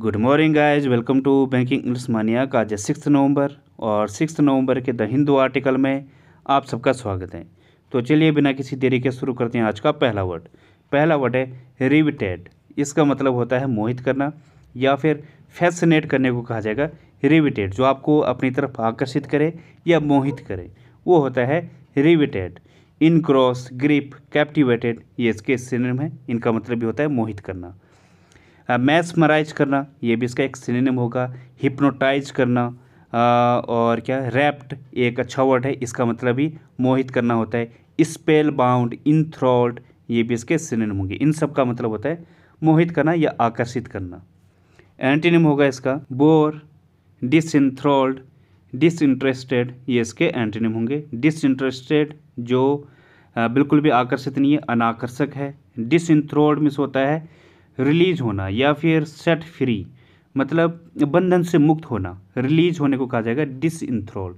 good morning guys welcome to banking English mania का आज six नवंबर और सिक्स नवंबर के द हिंदू आर्टिकल में आप सबका स्वागत है तो चलिए बिना किसी देरी के शुरू करते हैं आज का पहला वर्ड पहला वर्ड है रिविटेड इसका मतलब होता है मोहित करना या फिर फैसिनेट करने को कहा जाएगा रिविटेड जो आपको अपनी तरफ आकर्षित करे या मोहित करे वो होता है riveted in cross grip captivated ये इसके सिनेम है इनका मतलब भी होता है मोहित करना मैसमराइज करना ये भी इसका एक सिनेम होगा हिप्नोटाइज करना और क्या रैप्ट एक अच्छा वर्ड है इसका मतलब ही मोहित करना होता है स्पेल बाउंड इंथ्रॉल्ड ये भी इसके सिनेम होंगे इन सब का मतलब होता है मोहित करना या आकर्षित करना एंटीनिम होगा इसका बोर डिसइंथ्रॉल्ड डिसइंटरेस्टेड ये इसके एंटीनम होंगे डिसइंटरेस्टेड जो बिल्कुल भी आकर्षित नहीं है अनाकर्षक है डिसइंथ्रोल्ड मिस होता है रिलीज होना या फिर सेट फ्री मतलब बंधन से मुक्त होना रिलीज होने को कहा जाएगा डिस इंथ्रोल्ड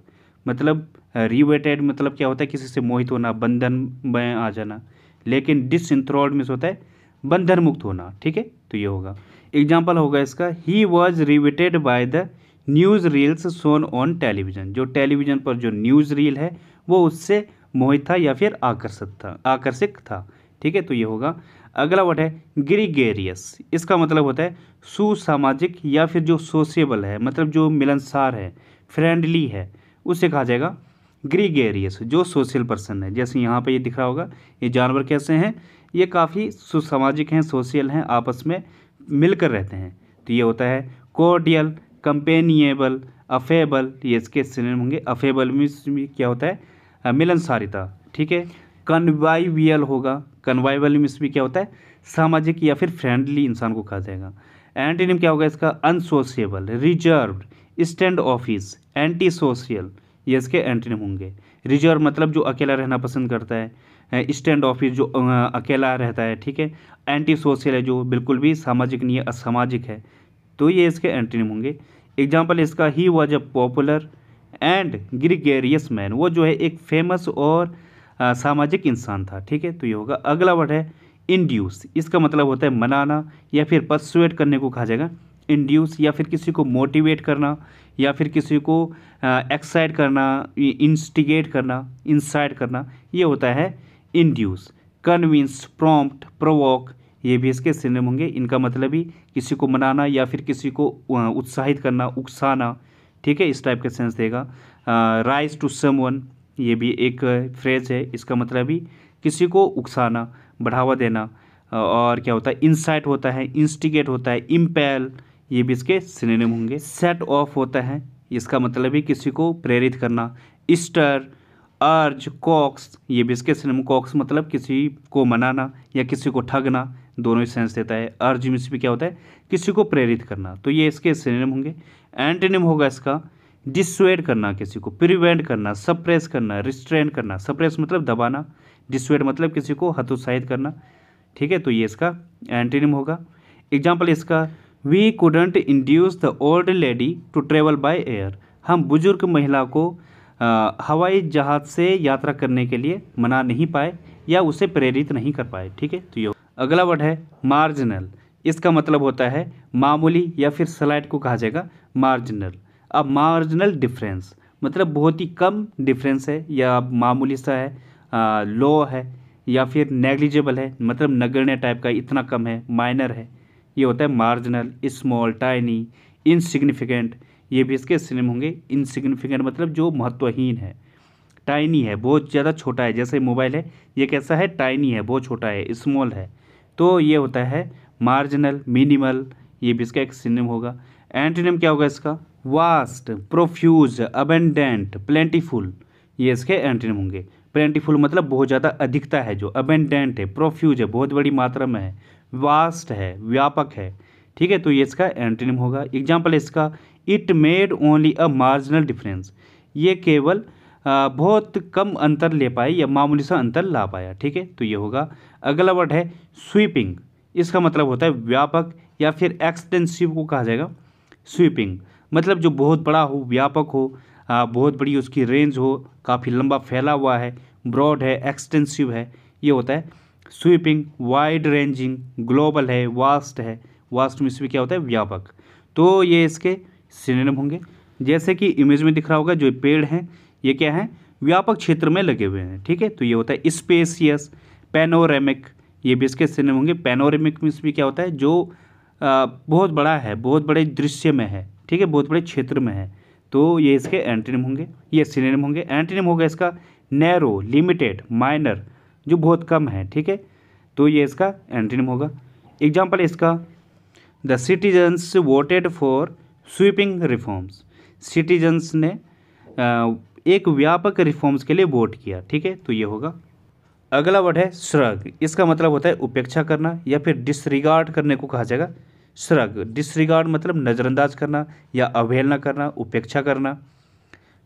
मतलब रिवेटेड मतलब क्या होता है किसी से मोहित होना बंधन में आ जाना लेकिन डिस इंथ्रोल्ड मीन्स होता है बंधन मुक्त होना ठीक है तो ये होगा एग्जाम्पल होगा इसका ही was riveted by the news reels shown on television जो टेलीविज़न पर जो न्यूज़ रील है वो उससे मोहित था या फिर आकर्षक था आकर्षक था ठीक है तो ये होगा अगला वर्ड है ग्रीगेरियस इसका मतलब होता है सुसामाजिक या फिर जो सोशेबल है मतलब जो मिलनसार है फ्रेंडली है उसे कहा जाएगा ग्रीगेरियस जो सोशल पर्सन है जैसे यहाँ पे ये दिख रहा होगा ये जानवर कैसे हैं ये काफ़ी सुसामाजिक हैं सोशल हैं आपस में मिलकर रहते हैं तो ये होता है कोर्डियल कंपेनिएबल अफेबल ये इसके सिनेम होंगे अफेबल में क्या होता है मिलनसारिता ठीक है कन्वाइवियल होगा कन्वाइवल मीन्स भी क्या होता है सामाजिक या फिर फ्रेंडली इंसान को कहा जाएगा एंटीनिम क्या होगा इसका unsociable reserve standoffish antisocial ये इसके एंटीनिम होंगे रिजर्व मतलब जो अकेला रहना पसंद करता है स्टैंड ऑफिस जो अकेला रहता है ठीक है एंटी सोशल है जो बिल्कुल भी सामाजिक नहीं है असामाजिक है तो ये इसके एंटीनिम होंगे एग्जाम्पल इसका ही was a popular and gregarious man वो जो है एक फेमस और सामाजिक इंसान था ठीक है तो ये होगा अगला वर्ड है इंड्यूस इसका मतलब होता है मनाना या फिर परसुएट करने को कहा जाएगा इंड्यूस या फिर किसी को मोटिवेट करना या फिर किसी को एक्साइट करना इंस्टिगेट करना इंसाइट करना ये होता है इंड्यूस कन्विंस प्रॉम्प्ट प्रोवोक ये भी इसके सिनेम होंगे इनका मतलब ही किसी को मनाना या फिर किसी को उत्साहित करना उकसाना ठीक है इस टाइप के सेंस देगा राइज टू सम वन ये भी एक फ्रेज़ है इसका मतलब ही किसी को उकसाना बढ़ावा देना और क्या होता है इंसाइट होता है इंस्टिगेट होता है इम्पेल ये भी इसके सिनेम होंगे सेट ऑफ होता है इसका मतलब ही किसी को प्रेरित करना इस्टर अर्ज कॉक्स ये भी इसके सिनेम कॉक्स मतलब किसी को मनाना या किसी को ठगना दोनों ही सेंस देता है अर्ज में भी क्या होता है किसी को प्रेरित करना तो ये इसके सिनेम होंगे एंटेनिम होगा इसका डिसवेड करना किसी को प्रिवेंट करना सप्रेस करना रिस्ट्रेन करना सप्रेस मतलब दबाना डिसवेड मतलब किसी को हतोत्साहित करना ठीक है तो ये इसका एंटीनिम होगा एग्जाम्पल इसका वी कूडेंट induce the old lady to travel by air हम बुजुर्ग महिला को आ, हवाई जहाज़ से यात्रा करने के लिए मना नहीं पाए या उसे प्रेरित नहीं कर पाए ठीक है तो ये अगला वर्ड है मार्जिनल इसका मतलब होता है मामूली या फिर स्लाइड को कहा जाएगा मार्जिनल अ मार्जिनल डिफरेंस मतलब बहुत ही कम डिफरेंस है या मामूली सा है लो है या फिर नेग्लिजिबल है मतलब नगण्य टाइप का इतना कम है माइनर है ये होता है मार्जिनल स्मॉल टाइनी इनसिग्निफिकेंट ये भी इसके सिनेम होंगे इनसिग्निफिकेंट मतलब जो महत्वहीन है टाइनी है बहुत ज़्यादा छोटा है जैसे मोबाइल है ये कैसा है टाइनी है बहुत छोटा है स्मॉल है तो ये होता है मार्जिनल मिनिमल ये भी इसका एक सिनेम होगा एंटीनियम क्या होगा इसका वास्ट प्रोफ्यूज अबेंडेंट प्लेंटीफुल ये इसके एंटीनम होंगे प्लेंटीफुल मतलब बहुत ज़्यादा अधिकता है जो अबेंडेंट है प्रोफ्यूज है बहुत बड़ी मात्रा में है वास्ट है व्यापक है ठीक है तो ये इसका एंटीनम होगा एग्जाम्पल इसका it made only a marginal difference ये केवल बहुत कम अंतर ले पाए या मामूली सा अंतर ला पाया ठीक है तो ये होगा अगला वर्ड है स्वीपिंग इसका मतलब होता है व्यापक या फिर एक्सटेंसिव को कहा जाएगा स्वीपिंग मतलब जो बहुत बड़ा हो व्यापक हो बहुत बड़ी उसकी रेंज हो काफ़ी लंबा फैला हुआ है ब्रॉड है एक्सटेंसिव है ये होता है स्वीपिंग वाइड रेंजिंग ग्लोबल है वास्ट है वास्ट में भी क्या होता है व्यापक तो ये इसके सिनेम होंगे जैसे कि इमेज में दिख रहा होगा जो पेड़ हैं ये क्या है व्यापक क्षेत्र में लगे हुए हैं ठीक है तो ये होता है स्पेसियस पेनोरेमिक ये भी इसके सिनेम होंगे पेनोरेमिक में भी क्या होता है जो आ, बहुत बड़ा है बहुत बड़े दृश्य में है ठीक है बहुत बड़े क्षेत्र में है तो ये इसके एंटीनिम होंगे ये सिनेम होंगे एंटीनिम होगा इसका नैरो लिमिटेड माइनर जो बहुत कम है ठीक है तो ये इसका एंटीनिम होगा एग्जाम्पल इसका the citizens voted for sweeping reforms citizens ने एक व्यापक रिफॉर्म्स के लिए वोट किया ठीक है तो ये होगा अगला वर्ड है श्रग इसका मतलब होता है उपेक्षा करना या फिर डिसरिगार्ड करने को कहा जाएगा श्रग डिसरिगार्ड मतलब नज़रअंदाज करना या अवहेलना करना उपेक्षा करना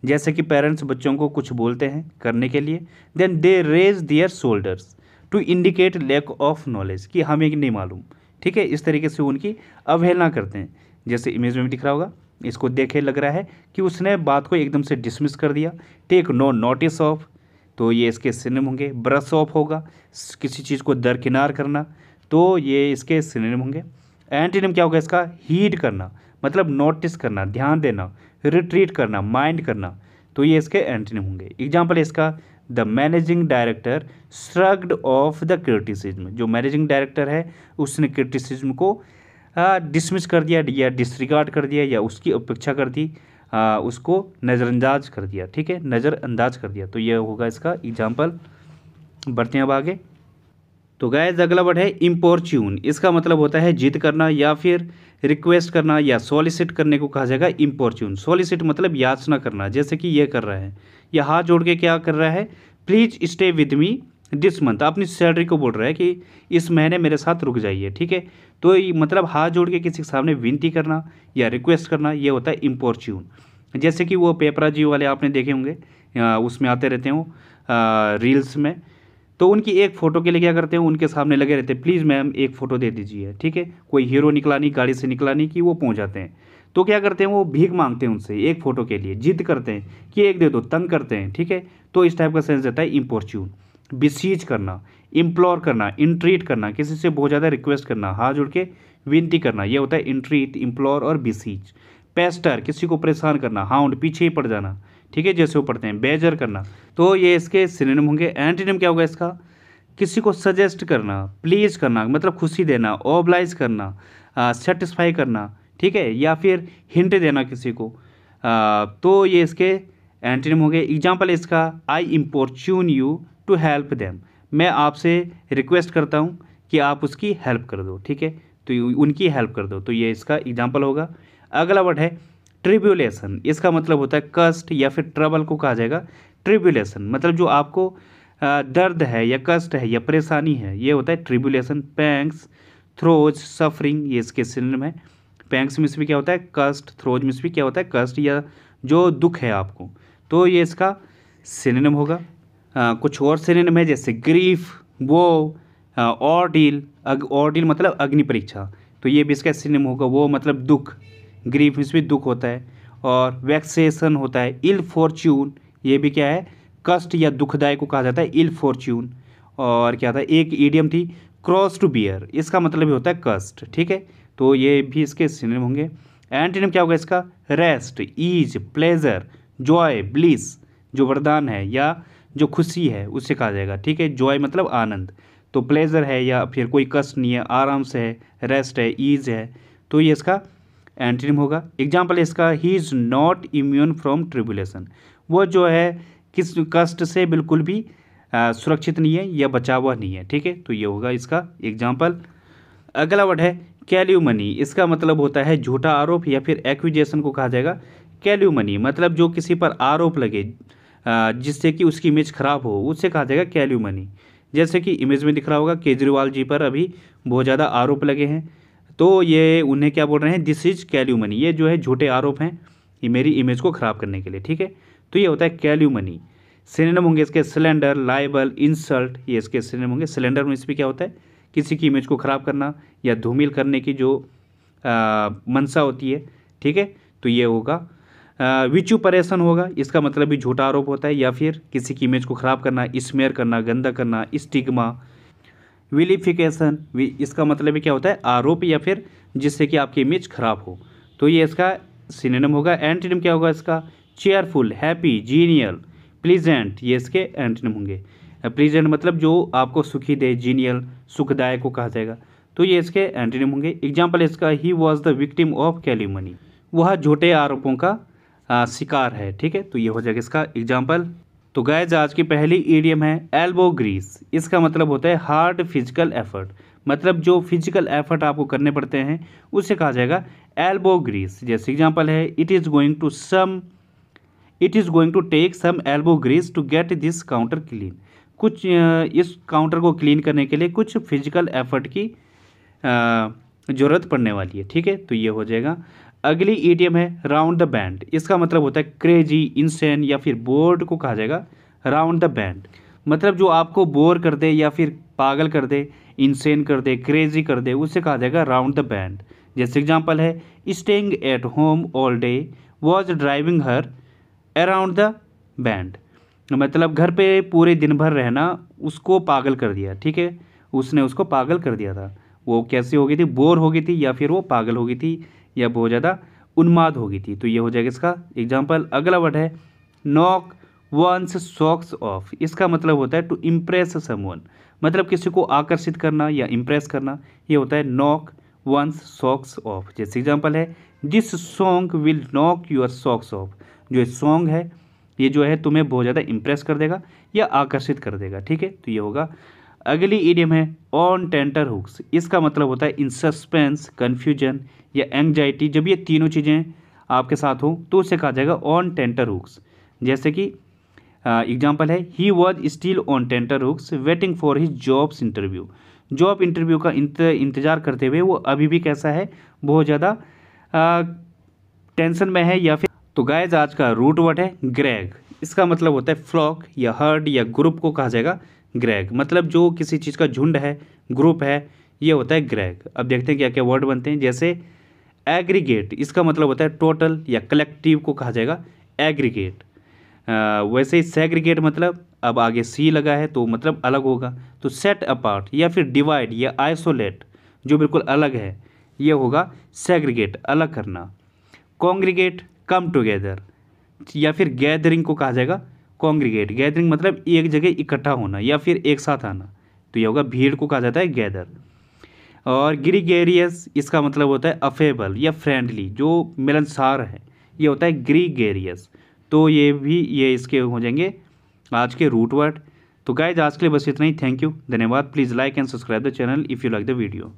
जैसे कि पेरेंट्स बच्चों को कुछ बोलते हैं करने के लिए then they raise their shoulders to indicate lack of knowledge कि हमें नहीं मालूम ठीक है इस तरीके से उनकी अवहेलना करते हैं जैसे इमेज में भी दिख रहा होगा इसको देखे लग रहा है कि उसने बात को एकदम से डिसमिस कर दिया टेक नो नोटिस ऑफ तो ये इसके सिनेम होंगे ब्रश ऑफ होगा किसी चीज़ को दरकिनार करना तो ये इसके सिनेम होंगे एंटीनम क्या होगा इसका हीड करना मतलब नोटिस करना ध्यान देना रिट्रीट करना माइंड करना तो ये इसके एंटीनम होंगे एग्जाम्पल इसका the managing director shrugged off the criticism जो मैनेजिंग डायरेक्टर है उसने क्रिटिसिज्म को डिसमिस कर दिया या डिसरिगार्ड कर दिया या उसकी अपेक्षा कर दी आ, उसको नज़रअंदाज कर दिया ठीक है नज़रअंदाज कर दिया तो यह होगा इसका एग्जाम्पल बढ़ते हैं अब आगे तो गायज अगला वर्ड है इम्पोर्च्यून इसका मतलब होता है जिद करना या फिर रिक्वेस्ट करना या सॉलिसिट करने को कहा जाएगा इम्पोर्च्यून सॉलिसिट मतलब याचना करना जैसे कि ये कर रहा है या हाथ जोड़ के क्या कर रहा है please stay with me this month अपनी सैलरी को बोल रहा है कि इस महीने मेरे साथ रुक जाइए ठीक है तो मतलब हाथ जोड़ के किसी के सामने विनती करना या रिक्वेस्ट करना ये होता है इम्पोर्च्यून जैसे कि वो पेपरा जी वाले आपने देखे होंगे उसमें आते रहते हो रील्स में तो उनकी एक फ़ोटो के लिए क्या करते हैं उनके सामने लगे रहते हैं प्लीज़ मैम एक फ़ोटो दे दीजिए ठीक है कोई हीरो निकला नहीं गाड़ी से निकला नहीं कि वो पहुंच जाते हैं तो क्या करते हैं वो भीख मांगते हैं उनसे एक फ़ोटो के लिए जिद करते हैं कि एक दे दो तंग करते हैं ठीक है तो इस टाइप का सेंस देता है इम्पोर्च्यून बिसीज करना इम्प्लोर करना इंट्रीट करना किसी से बहुत ज़्यादा रिक्वेस्ट करना हाथ जुड़ के विनती करना यह होता है इंट्रीट इम्प्लोर और बिसीज पेस्टर किसी को परेशान करना हाउंड पीछे ही पड़ जाना ठीक है जैसे वो पढ़ते हैं बेजर करना तो ये इसके सिनेम होंगे एंटीनम क्या होगा इसका किसी को सजेस्ट करना प्लीज करना मतलब खुशी देना ओबलाइज करना सेटिस्फाई करना ठीक है या फिर हिंट देना किसी को आ, तो ये इसके एंटीनम होंगे एग्जाम्पल इसका I importune you to help them मैं आपसे रिक्वेस्ट करता हूँ कि आप उसकी हेल्प कर दो ठीक है तो उनकी हेल्प कर दो तो ये इसका एग्जाम्पल होगा अगला वर्ड है ट्रिब्यूलेशन इसका मतलब होता है कष्ट या फिर ट्रबल को कहा जाएगा ट्रिब्यूलेशन मतलब जो आपको दर्द है या कष्ट है या परेशानी है ये होता है ट्रिब्यूलेशन पैंक्स थ्रोज सफरिंग ये इसके सिनेम है पैंक्स में भी क्या होता है कष्ट थ्रोज में भी क्या होता है कष्ट या जो दुख है आपको तो ये इसका सिनेम होगा आ, कुछ और सिनेम है जैसे ग्रीफ वो ऑर्डील ऑर्डील मतलब अग्नि परीक्षा तो ये भी इसका सिनेम होगा वो मतलब दुख ग्रीफ इसमें दुख होता है और वैक्सेशन होता है इल फॉर्च्यून ये भी क्या है कष्ट या दुखदायक को कहा जाता है इल फॉर्च्यून और क्या था एक ईडियम थी क्रॉस टू बियर इसका मतलब भी होता है कष्ट ठीक है तो ये भी इसके सिनेम होंगे एंटीनम क्या होगा इसका rest ease pleasure joy bliss जो वरदान है या जो खुशी है उससे कहा जाएगा ठीक है जॉय मतलब आनंद तो प्लेजर है या फिर कोई कष्ट नहीं है आराम से है रेस्ट है ईज है तो ये इसका एंट्रीम होगा एग्जाम्पल इसका he is not immune from tribulation वो जो है किस कष्ट से बिल्कुल भी आ, सुरक्षित नहीं है या बचा हुआ नहीं है ठीक है तो ये होगा इसका एग्जाम्पल अगला वर्ड है कैल्यूमनी इसका मतलब होता है झूठा आरोप या फिर एक्विजेशन को कहा जाएगा कैल्यूमनी मतलब जो किसी पर आरोप लगे जिससे कि उसकी इमेज खराब हो उससे कहा जाएगा कैल्यूमनी जैसे कि इमेज में दिख रहा होगा केजरीवाल जी पर अभी बहुत ज़्यादा आरोप लगे हैं तो ये उन्हें क्या बोल रहे हैं दिस इज कैल्यू मनी ये जो है झूठे आरोप हैं ये मेरी इमेज को ख़राब करने के लिए ठीक है तो ये होता है कैल्यू मनी सिनेम होंगे इसके सिलेंडर लाइबल इंसल्ट ये इसके सिनेम होंगे सिलेंडर में इसमें क्या होता है किसी की इमेज को ख़राब करना या धूमिल करने की जो आ, मनसा होती है ठीक है तो ये होगा परेशन होगा इसका मतलब भी झूठा आरोप होता है या फिर किसी की इमेज को ख़राब करना स्मेयर करना गंदा करना स्टिग्मा विलिफिकेशन इसका मतलब क्या होता है आरोप या फिर जिससे कि आपकी इमेज खराब हो तो ये इसका सिनेम होगा एंटीनम क्या होगा इसका चेयरफुल हैप्पी जीनियल प्लीजेंट ये इसके एंटीनम होंगे प्लीजेंट मतलब जो आपको सुखी दे जीनियल सुखदायक को कहा जाएगा तो ये इसके एंटीनम होंगे एग्जाम्पल इसका ही was the victim of calumny वह झूठे आरोपों का आ, शिकार है ठीक है तो ये हो जाएगा इसका एग्जाम्पल तो गैज आज की पहली ईडियम है एल्बो ग्रीस इसका मतलब होता है हार्ड फिजिकल एफर्ट मतलब जो फिजिकल एफर्ट आपको करने पड़ते हैं उसे कहा जाएगा एल्बो ग्रीस जैसे एग्जांपल है it is going to some it is going to take some elbow grease to get this counter clean कुछ इस काउंटर को क्लीन करने के लिए कुछ फिजिकल एफर्ट की ज़रूरत पड़ने वाली है ठीक है तो ये हो जाएगा अगली ईडियम है राउंड द बैंड इसका मतलब होता है क्रेजी इंसेन या फिर बोर्ड को कहा जाएगा राउंड द बैंड मतलब जो आपको बोर कर दे या फिर पागल कर दे इंसेन कर दे क्रेजी कर दे उसे कहा जाएगा राउंड द बैंड जैसे एग्जाम्पल है staying at home all day was driving her around the bend मतलब घर पे पूरे दिन भर रहना उसको पागल कर दिया ठीक है उसने उसको पागल कर दिया था वो कैसी हो गई थी बोर हो गई थी या फिर वो पागल हो गई थी या बहुत ज़्यादा उन्माद हो गई थी तो ये हो जाएगा इसका एग्जाम्पल अगला वर्ड है नॉक वंस सॉक्स ऑफ इसका मतलब होता है टू इम्प्रेस समवन मतलब किसी को आकर्षित करना या इम्प्रेस करना ये होता है नॉक वंस सॉक्स ऑफ जैसे एग्जाम्पल है this song will knock your socks off जो सॉन्ग है ये जो है तुम्हें बहुत ज़्यादा इम्प्रेस कर देगा या आकर्षित कर देगा ठीक है तो ये होगा अगली इडियम है ऑन टेंटर हुक्स इसका मतलब होता है इन सस्पेंस कन्फ्यूजन या एंगजाइटी जब ये तीनों चीज़ें आपके साथ हों तो उसे कहा जाएगा ऑन टेंटर हुक्स जैसे कि एग्जाम्पल है he was still on tenter hooks waiting for his jobs interview job interview का इंतजार करते हुए वो अभी भी कैसा है बहुत ज़्यादा टेंशन में है या फिर तो गायज आज का रूट वर्ड है ग्रैग इसका मतलब होता है फ्लॉक या हर्ड या ग्रुप को कहा जाएगा ग्रैग मतलब जो किसी चीज़ का झुंड है ग्रुप है ये होता है ग्रैग अब देखते हैं क्या क्या वर्ड बनते हैं जैसे एग्रीगेट इसका मतलब होता है टोटल या कलेक्टिव को कहा जाएगा एग्रीगेट वैसे ही सेग्रीगेट मतलब अब आगे सी लगा है तो मतलब अलग होगा तो सेट अपार्ट या फिर डिवाइड या आइसोलेट जो बिल्कुल अलग है ये होगा सेग्रीगेट अलग करना कॉन्ग्रीगेट कम टुगेदर या फिर गैदरिंग को कहा जाएगा कॉन्ग्रीगेट गैदरिंग मतलब एक जगह इकट्ठा होना या फिर एक साथ आना तो ये होगा भीड़ को कहा जाता है गैदर और ग्रीगेरियस इसका मतलब होता है अफेबल या फ्रेंडली जो मिलनसार है ये होता है ग्रीगेरियस तो ये भी ये इसके हो जाएंगे आज के रूट वर्ड तो गाइज आज के लिए बस इतना ही थैंक यू धन्यवाद please like and subscribe the channel if you like the video